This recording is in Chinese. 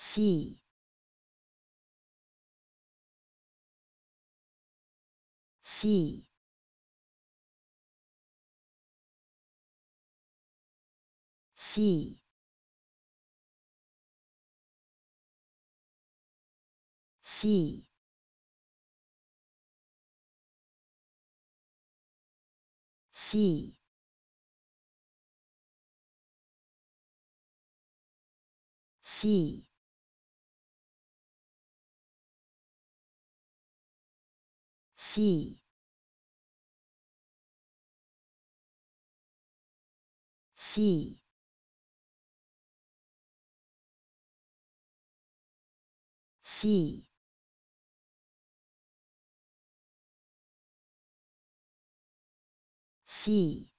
西西西西西。西西西西。